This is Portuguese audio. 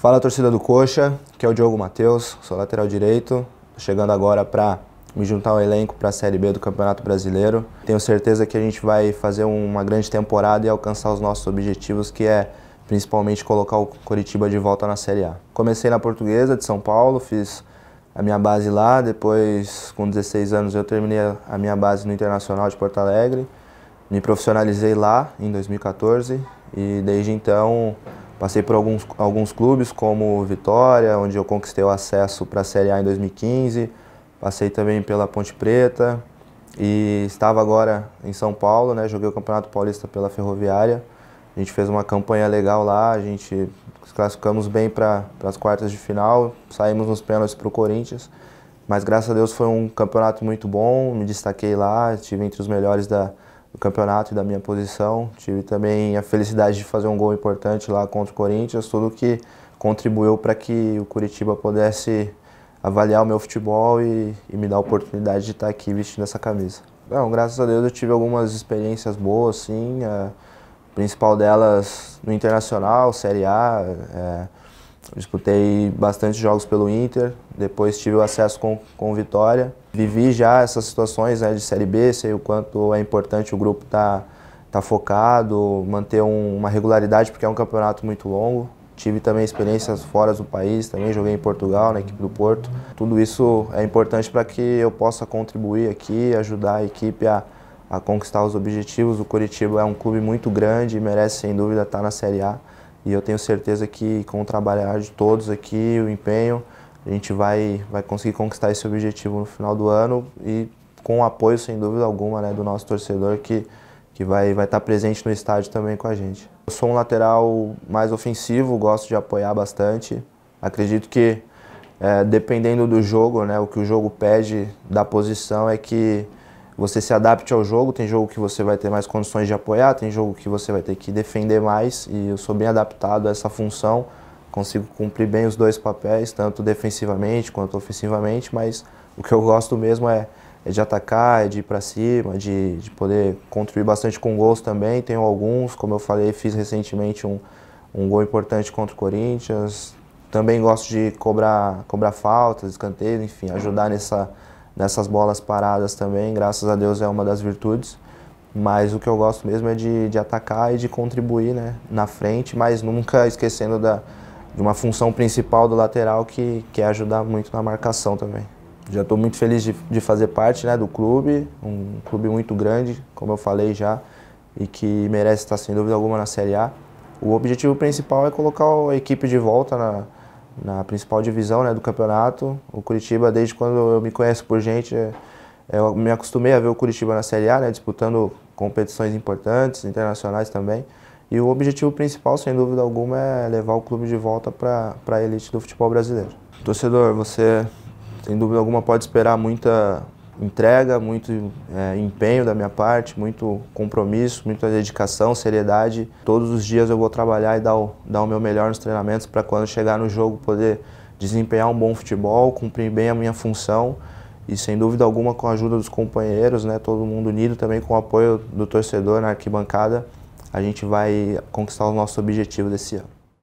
Fala torcida do Coxa, que é o Diogo Matheus, sou lateral direito, chegando agora para me juntar ao elenco para a Série B do Campeonato Brasileiro. Tenho certeza que a gente vai fazer uma grande temporada e alcançar os nossos objetivos, que é principalmente colocar o Coritiba de volta na Série A. Comecei na Portuguesa de São Paulo, fiz a minha base lá, depois com 16 anos eu terminei a minha base no Internacional de Porto Alegre. Me profissionalizei lá em 2014 e desde então Passei por alguns, alguns clubes como Vitória, onde eu conquistei o acesso para a Série A em 2015. Passei também pela Ponte Preta e estava agora em São Paulo, né? Joguei o Campeonato Paulista pela Ferroviária. A gente fez uma campanha legal lá, a gente classificamos bem para as quartas de final, saímos nos pênaltis para o Corinthians. Mas graças a Deus foi um campeonato muito bom, me destaquei lá, estive entre os melhores da, do campeonato e da minha posição. Tive também a felicidade de fazer um gol importante lá contra o Corinthians, tudo que contribuiu para que o Curitiba pudesse avaliar o meu futebol e, e, me dar a oportunidade de estar aqui vestindo essa camisa. Não, graças a Deus eu tive algumas experiências boas, sim. A principal delas no Internacional, Série A. É, Disputei bastante jogos pelo Inter, depois tive o acesso com, com Vitória. Vivi já essas situações né, de Série B, sei o quanto é importante o grupo estar tá, tá focado, manter um, uma regularidade, porque é um campeonato muito longo. Tive também experiências fora do país, também joguei em Portugal, na equipe do Porto. Tudo isso é importante para que eu possa contribuir aqui, ajudar a equipe a, a conquistar os objetivos. O Curitiba é um clube muito grande e merece, sem dúvida, estar tá na Série A. E eu tenho certeza que com o trabalhar de todos aqui, o empenho, a gente vai, vai conseguir conquistar esse objetivo no final do ano e com o apoio, sem dúvida alguma, né, do nosso torcedor que, que vai vai estar tá presente no estádio também com a gente. Eu sou um lateral mais ofensivo, gosto de apoiar bastante. Acredito que, é, dependendo do jogo, né, o que o jogo pede da posição é que você se adapte ao jogo. Tem jogo que você vai ter mais condições de apoiar, tem jogo que você vai ter que defender mais. E eu sou bem adaptado a essa função. Consigo cumprir bem os dois papéis, tanto defensivamente quanto ofensivamente. Mas o que eu gosto mesmo é, é de atacar, é de ir para cima, de, de poder contribuir bastante com gols também. Tenho alguns, como eu falei, fiz recentemente um, um gol importante contra o Corinthians. Também gosto de cobrar, cobrar faltas, escanteios, enfim, ajudar nessa nessas bolas paradas também, graças a Deus é uma das virtudes. Mas o que eu gosto mesmo é de, de atacar e de contribuir né, na frente, mas nunca esquecendo da, de uma função principal do lateral que, que é ajudar muito na marcação também. Já estou muito feliz de, de fazer parte né, do clube, um clube muito grande, como eu falei já, e que merece estar sem dúvida alguma na Série A. O objetivo principal é colocar a equipe de volta na, na principal divisão né, do campeonato. O Curitiba, desde quando eu me conheço por gente, é, eu me acostumei a ver o Curitiba na Série A, né, disputando competições importantes, internacionais também. E o objetivo principal, sem dúvida alguma, é levar o clube de volta para a elite do futebol brasileiro. Torcedor, você sem dúvida alguma pode esperar muita, entrega, muito é, empenho da minha parte, muito compromisso, muita dedicação, seriedade. Todos os dias eu vou trabalhar e dar o, dar o meu melhor nos treinamentos para quando chegar no jogo poder desempenhar um bom futebol, cumprir bem a minha função e sem dúvida alguma com a ajuda dos companheiros, né, todo mundo unido também com o apoio do torcedor na arquibancada, a gente vai conquistar o nosso objetivo desse ano.